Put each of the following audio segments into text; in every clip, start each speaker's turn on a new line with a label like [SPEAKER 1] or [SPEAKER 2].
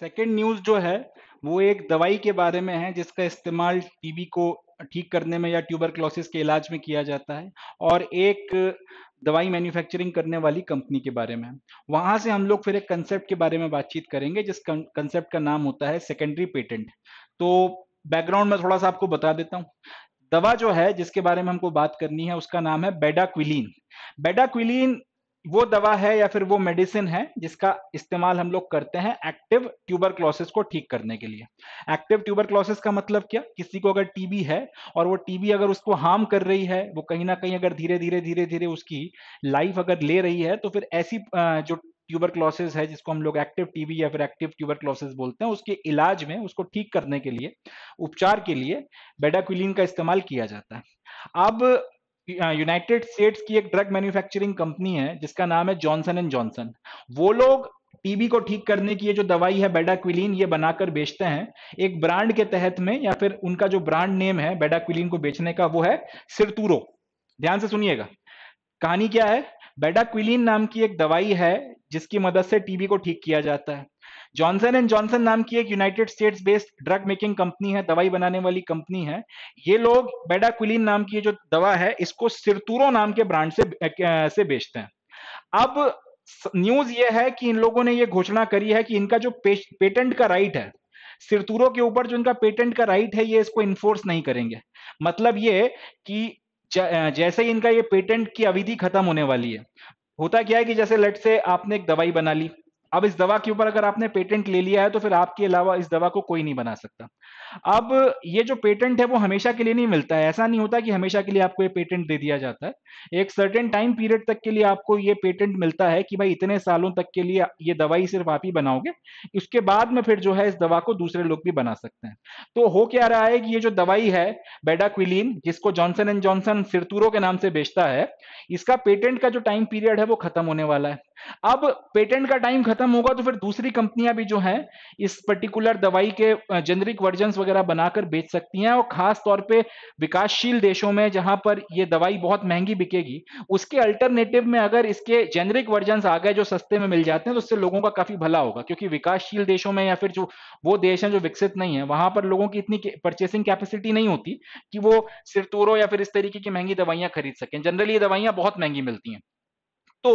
[SPEAKER 1] Second news जो है वो एक दवाई के बारे में है जिसका इस्तेमाल टीबी को ठीक करने में या ट्यूबर क्लोसिस के इलाज में किया जाता है और एक दवाई मैन्युफैक्चरिंग करने वाली कंपनी के बारे में वहां से हम लोग फिर एक कंसेप्ट के बारे में बातचीत करेंगे जिस कंसेप्ट का नाम होता है सेकेंडरी पेटेंट तो बैकग्राउंड में थोड़ा सा आपको बता देता हूँ दवा जो है जिसके बारे में हमको बात करनी है उसका नाम है बेडाक्विलीन बेडाक्विलीन वो दवा है या फिर वो मेडिसिन है जिसका इस्तेमाल हम लोग करते हैं एक्टिव ट्यूबर क्लोसिस को ठीक करने के लिए एक्टिव ट्यूबर क्लोसिस का मतलब क्या किसी को अगर टीबी है और वो टीबी अगर उसको हार्म कर रही है वो कहीं ना कहीं अगर धीरे धीरे धीरे धीरे उसकी लाइफ अगर ले रही है तो फिर ऐसी जो ट्यूबर क्लॉसेज है जिसको हम लोग एक्टिव टीबी या फिर एक्टिव ट्यूबर क्लॉसेज बोलते हैं उसके इलाज में उसको ठीक करने के लिए उपचार के लिए बेडाक्विलीन का इस्तेमाल किया जाता है अब यूनाइटेड हाँ, स्टेट्स की एक ड्रग मैन्युफैक्चरिंग कंपनी है जिसका नाम है जॉनसन एंड जॉनसन वो लोग टीबी को ठीक करने की ये जो दवाई है बेडाक्विलीन ये बनाकर बेचते हैं एक ब्रांड के तहत में या फिर उनका जो ब्रांड नेम है बेडाक्विलीन को बेचने का वो है सिरतूरो ध्यान से सुनिएगा कहानी क्या है बेडाक्विलीन नाम की एक दवाई है जिसकी मदद से टीबी को ठीक किया जाता है जॉनसन एंड जॉनसन नाम की एक United States based drug making company है दवाई बनाने वाली कंपनी है ये लोग बेडाक्विलीन नाम की जो दवा है इसको सिरतूरो नाम के ब्रांड से से बेचते हैं अब न्यूज ये है कि इन लोगों ने ये घोषणा करी है कि इनका जो पे, पेटेंट का राइट है सिरतूरों के ऊपर जो इनका पेटेंट का राइट है ये इसको इन्फोर्स नहीं करेंगे मतलब ये कि जैसे ही इनका ये पेटेंट की अवधि खत्म होने वाली है होता क्या है कि जैसे लट से आपने एक दवाई बना ली अब इस दवा के ऊपर अगर आपने पेटेंट ले लिया है तो फिर आपके अलावा इस दवा को कोई नहीं बना सकता अब ये जो पेटेंट है वो हमेशा के लिए नहीं मिलता है ऐसा नहीं होता कि हमेशा के लिए आपको ये पेटेंट दे दिया जाता है एक सर्टेन टाइम पीरियड तक के लिए आपको ये पेटेंट मिलता है कि भाई इतने सालों तक के लिए ये दवाई सिर्फ आप ही बनाओगे उसके बाद में फिर जो है इस दवा को दूसरे लोग भी बना सकते हैं तो हो क्या रहा है कि ये जो दवाई है बेडाक्विलीन जिसको जॉनसन एंड जॉनसन सिरतूरो के नाम से बेचता है इसका पेटेंट का जो टाइम पीरियड है वो खत्म होने वाला है अब पेटेंट का टाइम खत्म होगा तो फिर दूसरी कंपनियां भी जो हैं इस पर्टिकुलर दवाई के जेनरिक वर्जन वगैरह बनाकर बेच सकती हैं और खास तौर पे विकासशील देशों में जहां पर ये दवाई बहुत महंगी बिकेगी उसके अल्टरनेटिव में अगर इसके जेनरिक वर्जन आ गए जो सस्ते में मिल जाते हैं तो उससे लोगों का काफी भला होगा क्योंकि विकासशील देशों में या फिर जो वो देश हैं जो विकसित नहीं है वहां पर लोगों की इतनी परचेसिंग कैपेसिटी नहीं होती कि वो सिरतूरों या फिर इस तरीके की महंगी दवाइयां खरीद सकें जनरली ये दवाइयां बहुत महंगी मिलती हैं तो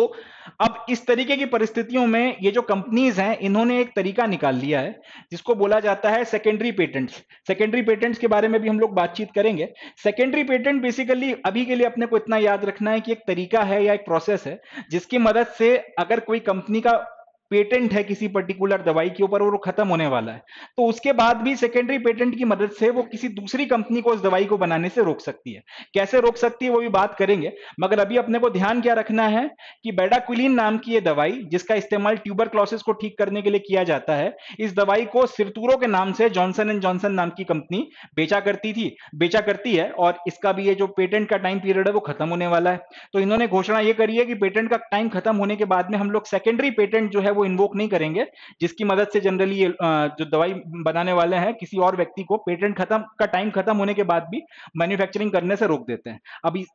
[SPEAKER 1] अब इस तरीके की परिस्थितियों में ये जो कंपनीज हैं इन्होंने एक तरीका निकाल लिया है जिसको बोला जाता है सेकेंडरी पेटेंट्स सेकेंडरी पेटेंट्स के बारे में भी हम लोग बातचीत करेंगे सेकेंडरी पेटेंट बेसिकली अभी के लिए अपने को इतना याद रखना है कि एक तरीका है या एक प्रोसेस है जिसकी मदद से अगर कोई कंपनी का पेटेंट है किसी पर्टिकुलर दवाई के ऊपर और वो खत्म होने वाला है तो उसके बाद भी सेकेंडरी पेटेंट की मदद से वो किसी दूसरी कंपनी को उस दवाई को बनाने से रोक सकती है कैसे रोक सकती है वो भी बात करेंगे मगर अभी अपने को ध्यान क्या रखना है कि बेडाक्विलीन नाम की ये दवाई जिसका इस्तेमाल ट्यूबर को ठीक करने के लिए किया जाता है इस दवाई को सिरतूरो के नाम से जॉनसन एंड जॉनसन नाम की कंपनी बेचा करती थी बेचा करती है और इसका भी ये जो पेटेंट का टाइम पीरियड है वो खत्म होने वाला है तो इन्होंने घोषणा ये करी है कि पेटेंट का टाइम खत्म होने के बाद में हम लोग सेकेंडरी पेटेंट जो है वो इन्वोक नहीं करेंगे जिसकी मदद से जनरली ये जो दवाई बनाने वाले हैं किसी और व्यक्ति को पेटेंट खत्म का टाइम खत्म होने के बाद भी मैन्युफैक्चरिंग करने से रोक देते हैं अभी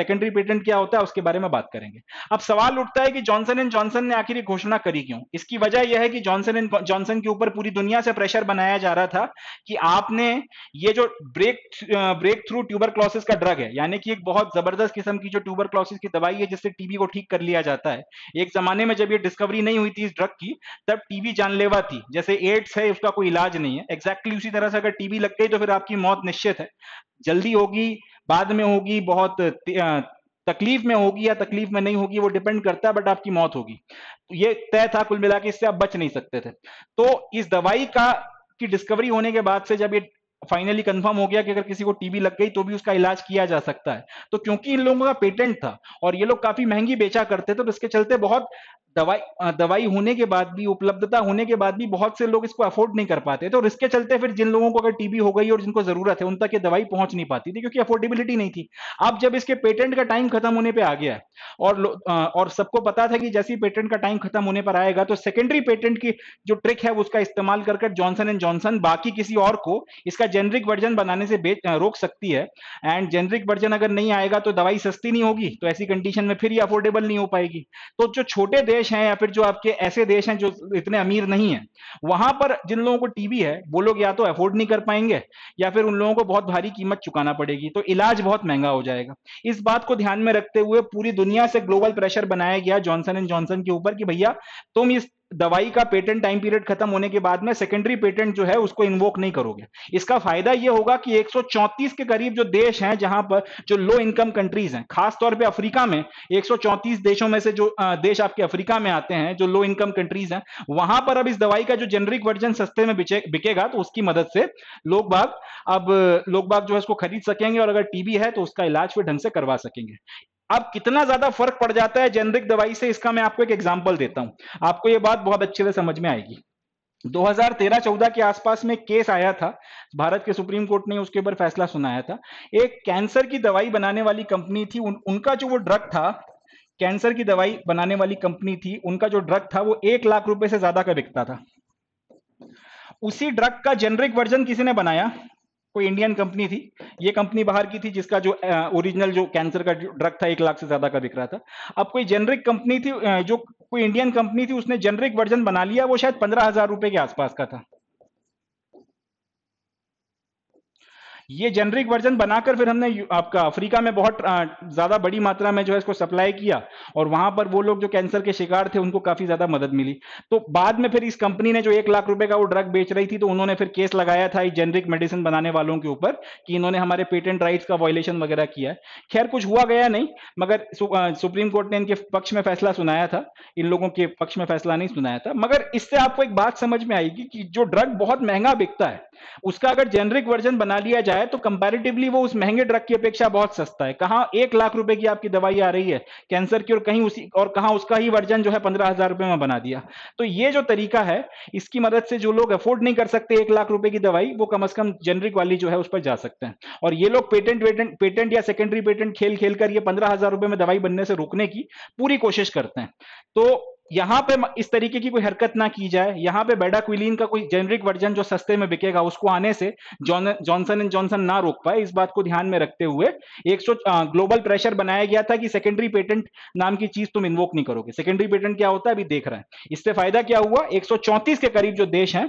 [SPEAKER 1] सेकेंडरी पेटेंट क्या होता है उसके बारे में बात करेंगे अब सवाल उठता है कि जॉनसन एंड जॉनसन ने आखिर घोषणा करी क्यों इसकी वजह यह है कि जॉनसन एंड जॉनसन के ऊपर पूरी दुनिया से प्रेशर बनाया जा रहा था कि आपने ये जो break break through tuberculosis का ड्रग है यानी कि एक बहुत जबरदस्त किस्म की जो ट्यूबर क्लॉसिस की दवाई है जिससे टीबी को ठीक कर लिया जाता है एक जमाने में जब ये डिस्कवरी नहीं हुई थी इस ड्रग की तब टीबी जानलेवा थी जैसे एड्स है उसका कोई इलाज नहीं है एग्जैक्टली exactly उसी तरह से अगर टीबी लग गई तो फिर आपकी मौत निश्चित है जल्दी होगी बाद में होगी बहुत तकलीफ में होगी या तकलीफ में नहीं होगी वो डिपेंड करता है बट आपकी मौत होगी तो ये तय था कुल मिला इससे आप बच नहीं सकते थे तो इस दवाई का की डिस्कवरी होने के बाद से जब ये फाइनली कंफर्म हो गया कि अगर किसी को टीबी लग गई तो भी उसका इलाज किया जा सकता है तो क्योंकि इन लोगों का पेटेंट था और ये लोग काफी महंगी बेचा करते थे तो इसके चलते बहुत दवाई दवाई होने के बाद भी उपलब्धता होने के बाद भी बहुत से लोग इसको अफोर्ड नहीं कर पाते तो रिस्क के चलते फिर जिन लोगों को अगर टीबी हो गई और जिनको जरूरत है उन तक ये दवाई पहुंच नहीं पाती थी क्योंकि अफोर्डेबिलिटी नहीं थी अब जब इसके पेटेंट का टाइम खत्म होने पर आ गया है और और सबको पता था कि जैसे पेटेंट का टाइम खत्म होने पर आएगा तो सेकेंडरी पेटेंट की जो ट्रिक है उसका इस्तेमाल कर जॉनसन एंड जॉनसन बाकी किसी और को इसका जेनरिक वर्जन बनाने से रोक सकती है एंड जेनरिक वर्जन अगर नहीं आएगा तो दवाई सस्ती नहीं होगी तो ऐसी कंडीशन में फिर ये अफोर्डेबल नहीं हो पाएगी तो जो छोटे देश देश हैं या फिर जो आपके ऐसे देश हैं जो इतने अमीर नहीं है वहां पर जिन लोगों को टीबी है वो लोग या तो अफोर्ड नहीं कर पाएंगे या फिर उन लोगों को बहुत भारी कीमत चुकाना पड़ेगी तो इलाज बहुत महंगा हो जाएगा इस बात को ध्यान में रखते हुए पूरी दुनिया से ग्लोबल प्रेशर बनाया गया जॉनसन एंड जॉनसन के ऊपर कि भैया तुम इस दवाई का पेटेंट टाइम पीरियड खत्म होने के बाद में सेकेंडरी पेटेंट जो है उसको इन्वोक नहीं करोगे इसका फायदा यह होगा कि एक के करीब जो देश हैं जहां पर जो लो इनकम कंट्रीज हैं तौर पे अफ्रीका में 134 देशों में से जो देश आपके अफ्रीका में आते हैं जो लो इनकम कंट्रीज हैं वहां पर अब इस दवाई का जो जेनरिक वर्जन सस्ते में बिकेगा तो उसकी मदद से लोग बाग अब लोग बाग जो है उसको खरीद सकेंगे और अगर टीबी है तो उसका इलाज फिर ढंग से करवा सकेंगे अब कितना ज्यादा फर्क पड़ जाता है जेनरिक दवाई से इसका मैं आपको एक एग्जाम्पल देता हूं आपको यह बात बहुत अच्छे से समझ में आएगी 2013-14 के आसपास में केस आया था भारत के सुप्रीम कोर्ट ने उसके ऊपर फैसला सुनाया था एक कैंसर की दवाई बनाने वाली कंपनी थी उन, उनका जो वो ड्रग था कैंसर की दवाई बनाने वाली कंपनी थी उनका जो ड्रग था वो एक लाख रुपए से ज्यादा का बिकता था उसी ड्रग का जेनरिक वर्जन किसी ने बनाया कोई इंडियन कंपनी थी ये कंपनी बाहर की थी जिसका जो ओरिजिनल जो कैंसर का ड्रग था एक लाख से ज्यादा का बिक रहा था अब कोई जेनरिक कंपनी थी जो कोई इंडियन कंपनी थी उसने जेनरिक वर्जन बना लिया वो शायद पंद्रह हजार रुपए के आसपास का था ये जेनरिक वर्जन बनाकर फिर हमने आपका अफ्रीका में बहुत ज़्यादा बड़ी मात्रा में जो है इसको सप्लाई किया और वहां पर वो लोग जो कैंसर के शिकार थे उनको काफ़ी ज़्यादा मदद मिली तो बाद में फिर इस कंपनी ने जो एक लाख रुपए का वो ड्रग बेच रही थी तो उन्होंने फिर केस लगाया था जेनरिक मेडिसिन बनाने वालों के ऊपर कि इन्होंने हमारे पेटेंट राइट्स का वॉयलेशन वगैरह किया है खैर कुछ हुआ गया नहीं मगर सु, आ, सुप्रीम कोर्ट ने इनके पक्ष में फैसला सुनाया था इन लोगों के पक्ष में फैसला नहीं सुनाया था मगर इससे आपको एक बात समझ में आएगी कि जो ड्रग बहुत महंगा बिकता है उसका अगर जेनरिक वर्जन बना लिया जाए है तो कंपैरेटिवली वो उस महंगे ड्रग की अपेक्षा बहुत सस्ता है कहां एक लाख रुपए की आपकी दवाई आ रही है कैंसर की और कहीं उसी और कहां उसका ही वर्जन जो है पंद्रह हजार रुपए में बना दिया तो ये जो तरीका है इसकी मदद से जो लोग अफोर्ड नहीं कर सकते एक लाख रुपए की दवाई वो कम अज कम जेनरिक वाली जो है उस पर जा सकते हैं और ये लोग पेटेंट वेटेंट पेटेंट या सेकेंडरी पेटेंट खेल खेल कर ये पंद्रह हजार रुपए में दवाई बनने से रोकने की पूरी कोशिश करते हैं तो यहां पे इस तरीके की कोई हरकत ना की जाए यहां पे बेडा क्विलीन का कोई जेनरिक वर्जन जो सस्ते में बिकेगा उसको आने से जॉनसन एंड जॉनसन ना रोक पाए इस बात को ध्यान में रखते हुए एक सौ ग्लोबल प्रेशर बनाया गया था कि सेकेंडरी पेटेंट नाम की चीज तुम इन्वोक नहीं करोगे सेकेंडरी पेटेंट क्या होता है अभी देख रहे हैं इससे फायदा क्या हुआ एक के करीब जो देश है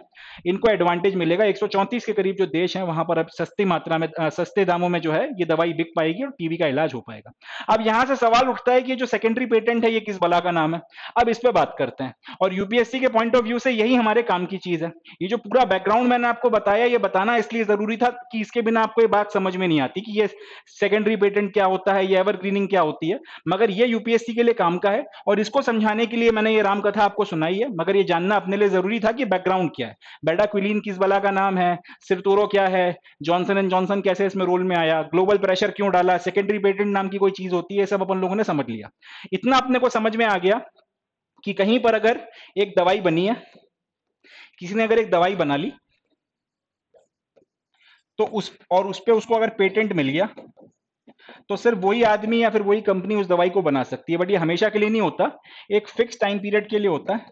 [SPEAKER 1] इनको एडवांटेज मिलेगा एक के करीब जो देश है वहां पर अब सस्ती मात्रा में सस्ते दामों में जो है ये दवाई बिक पाएगी और टीवी का इलाज हो पाएगा अब यहां से सवाल उठता है कि जो सेकेंडरी पेटेंट है ये किस बला का नाम है अब इस पर पे बात करते हैं और यूपीएससी के पॉइंट ऑफ व्यू से यही हमारे काम की चीज है ये जो पूरा बैकग्राउंड मैंने आपको बताया ये बताना इसलिए जरूरी था कि इसके बिना आपको ये बात समझ में नहीं आती कि ये सेकेंडरी पेटेंट क्या होता है ये एवर ग्रीनिंग क्या होती है मगर ये यूपीएससी के लिए काम का है और इसको समझाने के लिए मैंने ये रामकथा आपको सुनाई है मगर ये जानना अपने लिए जरूरी था कि बैकग्राउंड क्या है बेटा क्विलीन किस बला का नाम है सिरतोरो क्या है जॉनसन एंड जॉनसन कैसे इसमें रोल में आया ग्लोबल प्रेशर क्यों डाला सेकेंडरी पेटेंट नाम की कोई चीज होती है सब अपन लोगों ने समझ लिया इतना अपने को समझ में आ गया कि कहीं पर अगर एक दवाई बनी है किसी ने अगर एक दवाई बना ली तो उस और उस पर उसको अगर पेटेंट मिल गया तो सिर्फ वही आदमी या फिर वही कंपनी उस दवाई को बना सकती है बट ये हमेशा के लिए नहीं होता एक फिक्स टाइम पीरियड के लिए होता है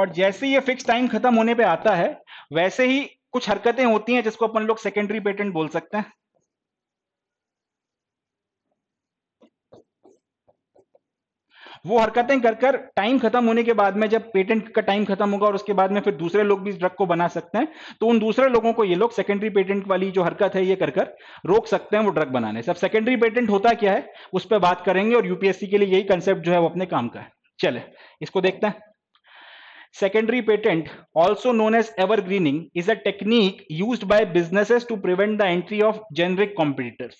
[SPEAKER 1] और जैसे ये फिक्स टाइम खत्म होने पे आता है वैसे ही कुछ हरकतें होती हैं जिसको अपन लोग सेकेंडरी पेटेंट बोल सकते हैं वो हरकतें कर कर टाइम खत्म होने के बाद में जब पेटेंट का टाइम खत्म होगा और उसके बाद में फिर दूसरे लोग भी इस ड्रग को बना सकते हैं तो उन दूसरे लोगों को ये लोग सेकेंडरी पेटेंट वाली जो हरकत है ये कर कर रोक सकते हैं वो ड्रग बनाने से अब सेकेंडरी पेटेंट होता क्या है उस पर बात करेंगे और यूपीएससी के लिए यही कंसेप्ट जो है वो अपने काम का है चले इसको देखते हैं Secondary patent, also known as evergreening, is a technique used by businesses to prevent the entry of generic competitors.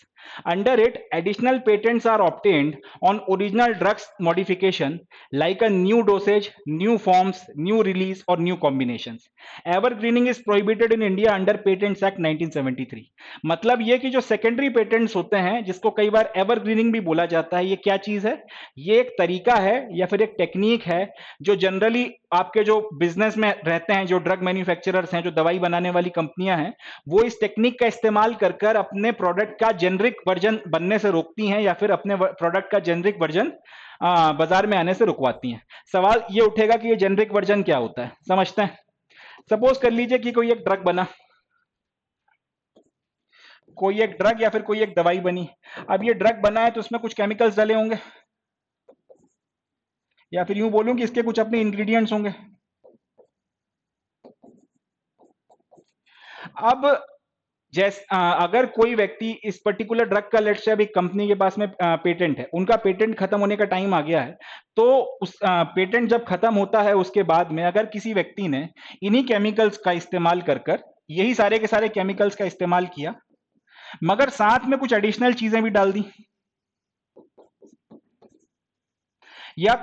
[SPEAKER 1] Under it, additional patents are obtained on original drugs modification like a new dosage, new forms, new release or new combinations. Evergreening is prohibited in India under Patents Act 1973. मतलब ये कि जो secondary patents होते हैं जिसको कई बार evergreening भी बोला जाता है ये क्या चीज़ है ये एक तरीका है या फिर एक टेक्निक है जो जनरली आपके के जो बिजनेस में रहते हैं जो ड्रग मैन्युफैक्चरर्स हैं जो दवाई बनाने वाली कंपनियां हैं वो इस टेक्निक का इस्तेमाल कर कर अपने प्रोडक्ट का जेनरिक वर्जन बनने से रोकती हैं या फिर अपने प्रोडक्ट का जेनरिक वर्जन बाजार में आने से रुकवाती हैं सवाल ये उठेगा कि ये जेनरिक वर्जन क्या होता है समझते हैं सपोज कर लीजिए कि कोई एक ड्रग बना कोई एक ड्रग या फिर कोई एक दवाई बनी अब ये ड्रग बना है तो उसमें कुछ केमिकल्स डले होंगे या फिर यूं बोलूं कि इसके कुछ अपने इंग्रेडिएंट्स होंगे अब जैस आ, अगर कोई व्यक्ति इस पर्टिकुलर ड्रग का लेट्स अभी कंपनी के पास में आ, पेटेंट है उनका पेटेंट खत्म होने का टाइम आ गया है तो उस आ, पेटेंट जब खत्म होता है उसके बाद में अगर किसी व्यक्ति ने इन्हीं केमिकल्स का इस्तेमाल कर कर यही सारे के सारे केमिकल्स का इस्तेमाल किया मगर साथ में कुछ एडिशनल चीजें भी डाल दी या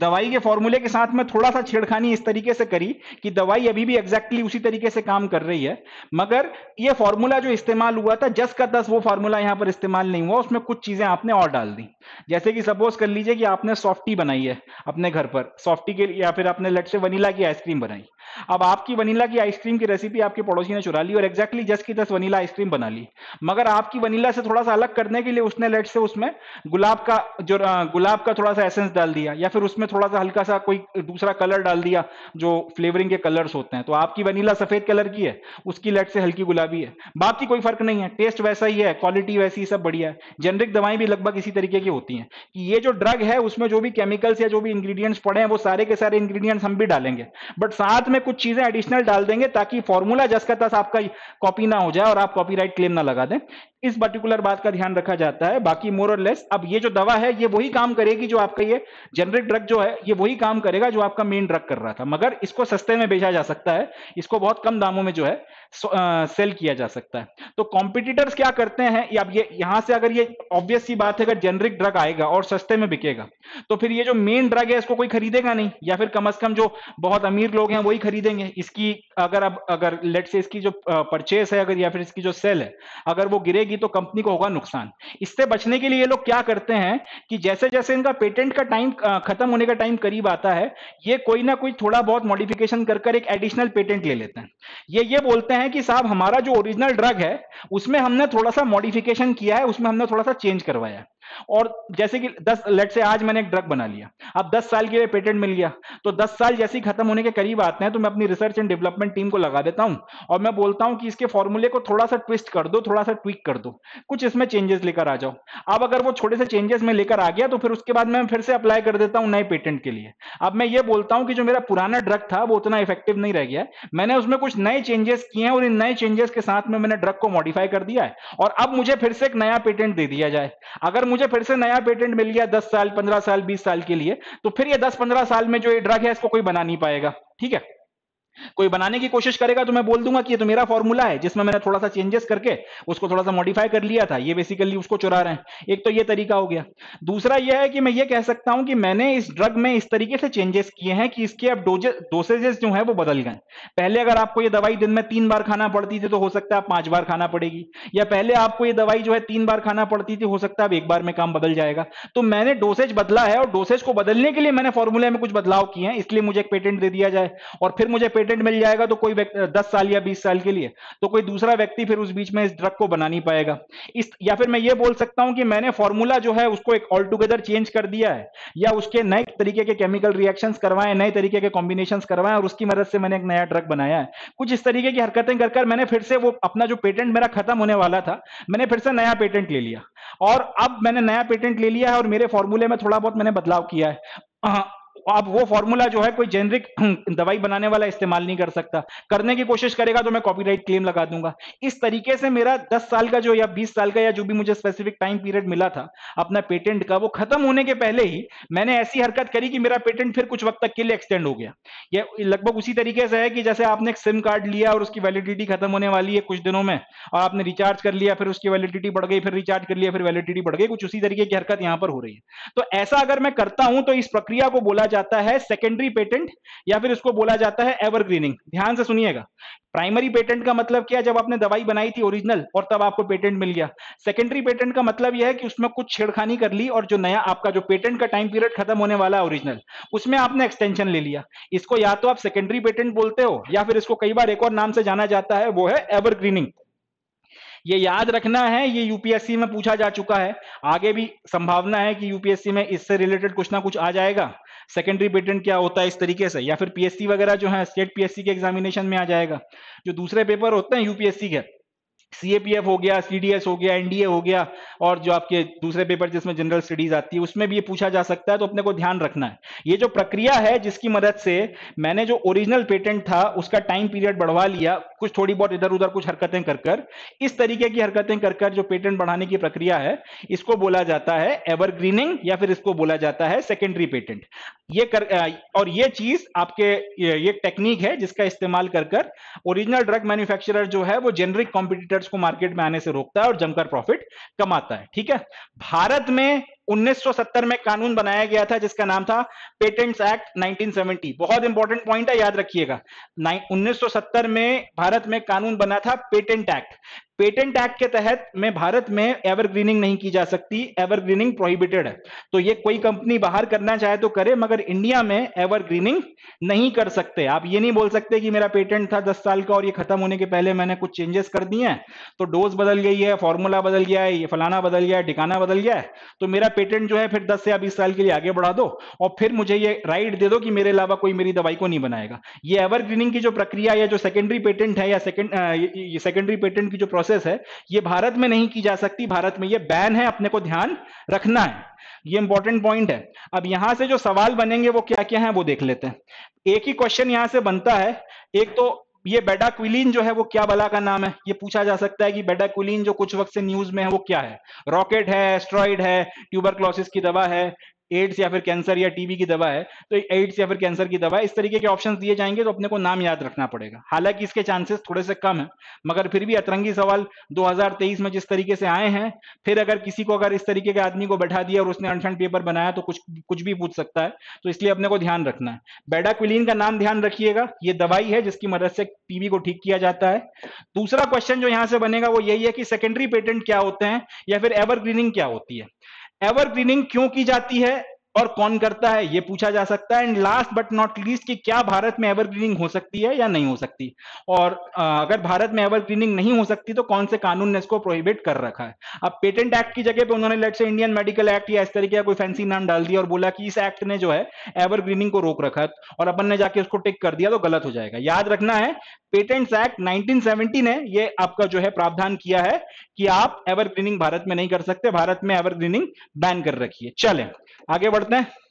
[SPEAKER 1] दवाई के फॉर्मूले के साथ में थोड़ा सा छेड़खानी इस तरीके से करी कि दवाई अभी भी एग्जैक्टली exactly उसी तरीके से काम कर रही है मगर ये फॉर्मूला जो इस्तेमाल हुआ था जस का दस वो फॉर्मूला यहां पर इस्तेमाल नहीं हुआ उसमें कुछ चीजें आपने और डाल दी जैसे कि सपोज कर लीजिए कि आपने सॉफ्टी बनाई है अपने घर पर सॉफ्टी के या फिर आपने लट से वनीला की आइसक्रीम बनाई अब आपकी वनीला की आइसक्रीम की रेसिपी आपके पड़ोसी ने चुरा ली और एक्जैक्टली जस की दस वनीला आइसक्रीम बना ली मगर आपकी वनीला से थोड़ा सा अलग करने के लिए उसने लट से उसमें गुलाब का जो गुलाब का थोड़ा सा एसेंस डाल दिया या फिर उसमें उसमें थोड़ा सा हल्का सा कोई दूसरा कलर डाल दिया जो फ्लेवरिंग के कलर्स होते हैं तो आपकी वनीला सफेद कलर की है उसकी लेट से हल्की गुलाबी है बाकी कोई फर्क नहीं है टेस्ट वैसा ही है क्वालिटी वैसी ही सब बढ़िया है जेनरिक दवाएं भी लगभग इसी तरीके की होती हैं कि ये जो ड्रग है उसमें जो भी केमिकल्स या जो भी इंग्रीडियंट्स पड़े हैं वो सारे के सारे इंग्रीडियंट्स हम भी डालेंगे बट साथ में कुछ चीजें एडिशनल डाल देंगे ताकि फॉर्मूला जस का तस आपका कॉपी ना हो जाए और आप कॉपी क्लेम ना लगा दें इस पर्टिकुलर बात का ध्यान रखा जाता है बाकी मोर और लेस अब ये जो दवा है ये वही काम करेगी जो आपका ये जेनरिक ड्रग जो है ये वही काम करेगा जो आपका मेन ड्रग कर रहा था मगर इसको सस्ते में बेचा जा सकता है इसको बहुत कम दामों में जो है सेल किया जा सकता है तो कॉम्पिटिटर्स क्या करते हैं या ये यहां से अगर ये ऑब्वियस सी बात है अगर जेनरिक ड्रग आएगा और सस्ते में बिकेगा तो फिर ये जो मेन ड्रग है इसको कोई खरीदेगा नहीं या फिर कम अज कम जो बहुत अमीर लोग हैं वही खरीदेंगे इसकी अगर अब अगर लेट से इसकी जो परचेस है अगर या फिर इसकी जो सेल है अगर वो गिरेगी तो कंपनी को होगा नुकसान इससे बचने के लिए ये लोग क्या करते हैं कि जैसे जैसे इनका पेटेंट का टाइम खत्म होने होने का टाइम करीब आता है ये कोई ना कोई थोड़ा बहुत मॉडिफिकेशन कर कर एक एडिशनल पेटेंट ले लेते हैं ये ये बोलते हैं कि साहब हमारा जो ओरिजिनल ड्रग है उसमें हमने थोड़ा सा मॉडिफिकेशन किया है उसमें हमने थोड़ा सा चेंज करवाया और जैसे कि दस लेट से आज मैंने एक ड्रग बना लिया अब दस साल के लिए पेटेंट मिल गया तो दस साल जैसे ही खत्म होने के करीब आते हैं तो मैं अपनी रिसर्च एंड डेवलपमेंट टीम को लगा देता हूं और मैं बोलता हूं कि इसके फॉर्मूले को थोड़ा सा ट्विस्ट कर दो थोड़ा सा ट्विक कर दो कुछ इसमें चेंजेस लेकर आ जाओ अब अगर वो छोटे से चेंजेस में लेकर आ गया तो फिर उसके बाद मैं फिर से अप्लाई कर देता हूं नए पेटेंट के लिए अब मैं ये बोलता हूं कि जो मेरा पुराना ड्रग था वो उतना इफेक्टिव नहीं रह गया मैंने उसमें कुछ नए चेंजेस किए हैं और इन नए चेंजेस के साथ में मैंने ड्रग को मॉडिफाई कर दिया है और अब मुझे फिर से एक नया पेटेंट दे दिया जाए अगर मुझे फिर से नया पेटेंट मिल गया दस साल पंद्रह साल बीस साल के लिए तो फिर ये दस पंद्रह साल में जो ये ड्रग है इसको कोई बना नहीं पाएगा ठीक है कोई बनाने की कोशिश करेगा तो मैं बोल दूंगा कि ये तो मेरा फॉर्मूला है जिसमें मैंने थोड़ा सा चेंजेस करके उसको थोड़ा सा मॉडिफाई कर लिया था ये बेसिकली उसको चुरा रहे हैं एक तो ये तरीका हो गया दूसरा ये है कि मैं ये कह सकता हूं कि मैंने इस ड्रग में इस तरीके से चेंजेस किए हैं कि इसके अब डोसेजेस जो है वो बदल गए पहले अगर आपको ये दवाई दिन में तीन बार खाना पड़ती थी तो हो सकता है आप पांच बार खाना पड़ेगी या पहले आपको ये दवाई जो है तीन बार खाना पड़ती थी हो सकता है अब एक बार में काम बदल जाएगा तो मैंने डोसेज बदला है और डोसेज को बदलने के लिए मैंने फॉर्मूले में कुछ बदलाव किए हैं इसलिए मुझे एक पेटेंट दे दिया जाए और फिर मुझे पेटेंट मिल जाएगा तो कोई दस साल या बीस साल के लिए तो कोई दूसरा व्यक्ति फिर उस बीच में इस ड्रग को बना नहीं पाएगा इस या फिर मैं ये बोल सकता हूं कि मैंने फॉर्मूला जो है उसको एक ऑल टुगेदर चेंज कर दिया है या उसके नए तरीके के केमिकल रिएक्शन करवाए नए तरीके के कॉम्बिनेशन करवाए और उसकी मदद से मैंने एक नया ड्रग बनाया है कुछ इस तरीके की हरकतें कर कर मैंने फिर से वो अपना जो पेटेंट मेरा खत्म होने वाला था मैंने फिर से नया पेटेंट ले लिया और अब मैंने नया पेटेंट ले लिया है और मेरे फॉर्मूले में थोड़ा बहुत मैंने बदलाव किया है हाँ, अब वो फॉर्मूला जो है कोई जेनरिक दवाई बनाने वाला इस्तेमाल नहीं कर सकता करने की कोशिश करेगा तो मैं कॉपीराइट क्लेम लगा दूंगा इस तरीके से मेरा 10 साल का जो या 20 साल का या जो भी मुझे स्पेसिफिक टाइम पीरियड मिला था अपना पेटेंट का वो खत्म होने के पहले ही मैंने ऐसी हरकत करी कि मेरा पेटेंट फिर कुछ वक्त तक के लिए एक्सटेंड हो गया ये लगभग उसी तरीके से है कि जैसे आपने एक सिम कार्ड लिया और उसकी वैलिडिटी खत्म होने वाली है कुछ दिनों में और आपने रिचार्ज कर लिया फिर उसकी वैलिडिटी बढ़ गई फिर रिचार्ज कर लिया फिर वैलिडिटी बढ़ गई कुछ उसी तरीके की हरकत यहां पर हो रही है तो ऐसा अगर मैं करता हूं तो इस प्रक्रिया को बोला जाता है सेकेंडरी पेटेंट या फिर इसको बोला जाता है एवरग्रीनिंग ध्यान से सुनिएगा प्राइमरी पेटेंट का मतलब क्या जब आपने दवाई बनाई थी ओरिजिनल और तब आपको पेटेंट मिल गया सेकेंडरी पेटेंट का मतलब यह है कि उसमें कुछ छेड़खानी कर ली और जो नया आपका जो पेटेंट का टाइम पीरियड खत्म होने वाला है ओरिजिनल उसमें आपने एक्सटेंशन ले लिया इसको या तो आप सेकेंडरी पेटेंट बोलते हो या फिर इसको कई बार एक और नाम से जाना जाता है वो है एवरग्रीनिंग ये याद रखना है ये यूपीएससी में पूछा जा चुका है आगे भी संभावना है कि यूपीएससी में इससे रिलेटेड कुछ ना कुछ आ जाएगा सेकेंडरी पेटेंट क्या होता है इस तरीके से या फिर पीएससी वगैरह जो है स्टेट पीएससी के एग्जामिनेशन में आ जाएगा जो दूसरे पेपर होते हैं यूपीएससी के सीएपीएफ हो गया सीडीएस हो गया एनडीए हो गया और जो आपके दूसरे पेपर जिसमें जनरल स्टडीज आती है उसमें भी ये पूछा जा सकता है तो अपने को ध्यान रखना है ये जो प्रक्रिया है जिसकी मदद से मैंने जो ओरिजिनल पेटेंट था उसका टाइम पीरियड बढ़वा लिया कुछ थोड़ी बहुत इधर उधर कुछ हरकतें कर कर इस तरीके की हरकतें कर कर जो पेटेंट बढ़ाने की प्रक्रिया है इसको बोला जाता है एवरग्रीनिंग या फिर इसको बोला जाता है सेकेंडरी पेटेंट ये कर और ये चीज आपके ये, ये टेक्निक है जिसका इस्तेमाल कर कर ओरिजिनल ड्रग मैन्युफैक्चरर जो है वो जेनरिक कॉम्पिटिटर्स को मार्केट में आने से रोकता है और जमकर प्रॉफिट कमाता है ठीक है भारत में 1970 में कानून बनाया गया था जिसका नाम था पेटेंट्स एक्ट 1970 बहुत इंपॉर्टेंट पॉइंट है याद रखिएगा 1970 में भारत में कानून बना था पेटेंट एक्ट पेटेंट एक्ट के तहत में भारत में एवरग्रीनिंग नहीं की जा सकती एवरग्रीनिंग प्रोहिबिटेड है तो ये कोई कंपनी बाहर करना चाहे तो करे मगर इंडिया में एवरग्रीनिंग नहीं कर सकते आप ये नहीं बोल सकते कि मेरा पेटेंट था दस साल का और ये खत्म होने के पहले मैंने कुछ चेंजेस कर दिए हैं तो डोज बदल गई है फॉर्मूला बदल गया है ये फलाना बदल गया है ठिकाना बदल गया है तो मेरा पेटेंट जो है फिर दस या बीस साल के लिए आगे बढ़ा दो और फिर मुझे ये राइट दे दो कि मेरे अलावा कोई मेरी दवाई को नहीं बनाएगा ये एवरग्रीनिंग की जो प्रक्रिया या जो सेकेंडरी पेटेंट है या सेकेंडरी पेटेंट की जो प्रोसेस है ये भारत में नहीं की जा सकती भारत में ये बैन है अपने को ध्यान रखना है ये इंपॉर्टेंट पॉइंट है अब यहां से जो सवाल बनेंगे वो क्या क्या है वो देख लेते हैं एक ही क्वेश्चन यहां से बनता है एक तो ये बेटा क्विलीन जो है वो क्या बला का नाम है ये पूछा जा सकता है कि बेटा क्विलीन जो कुछ वक्त से न्यूज में है वो क्या है रॉकेट है एस्ट्रॉइड है ट्यूबर क्लोसिस की दवा है एड्स या फिर कैंसर या टीबी की दवा है तो एड्स या फिर कैंसर की दवा इस तरीके के ऑप्शन दिए जाएंगे तो अपने को नाम याद रखना पड़ेगा हालांकि इसके चांसेस थोड़े से कम है मगर फिर भी अतरंगी सवाल 2023 में जिस तरीके से आए हैं फिर अगर किसी को अगर इस तरीके के आदमी को बैठा दिया और उसने अनशन पेपर बनाया तो कुछ कुछ भी पूछ सकता है तो इसलिए अपने को ध्यान रखना है बेडाक्विलिन का नाम ध्यान रखिएगा ये दवाई है जिसकी मदद से टीबी को ठीक किया जाता है दूसरा क्वेश्चन जो यहाँ से बनेगा वो यही है कि सेकेंडरी पेटेंट क्या होते हैं या फिर एवरग्रीनिंग क्या होती है एवरग्रीनिंग क्यों की जाती है और कौन करता है ये पूछा जा सकता है and last but not least कि क्या भारत में एवरग्रीनिंग हो सकती है या नहीं हो सकती और अगर भारत में एवरग्रीनिंग नहीं हो सकती तो कौन से कानून ने इसको प्रोहिबिट कर रखा है अब पेटेंट एक्ट की जगह पे उन्होंने लेट से इंडियन मेडिकल एक्ट या इस तरीके का कोई फैंसी नाम डाल दिया और बोला कि इस एक्ट ने जो है एवरग्रीनिंग को रोक रखा और अपन ने जाके उसको टिक कर दिया तो गलत हो जाएगा याद रखना है पेटेंट्स एक्ट सेवेंटी ने ये आपका जो है प्रावधान किया है कि आप एवरग्रीनिंग भारत में नहीं कर सकते भारत में एवरग्रीनिंग बैन कर रखिए चले आगे बढ़ करते हैं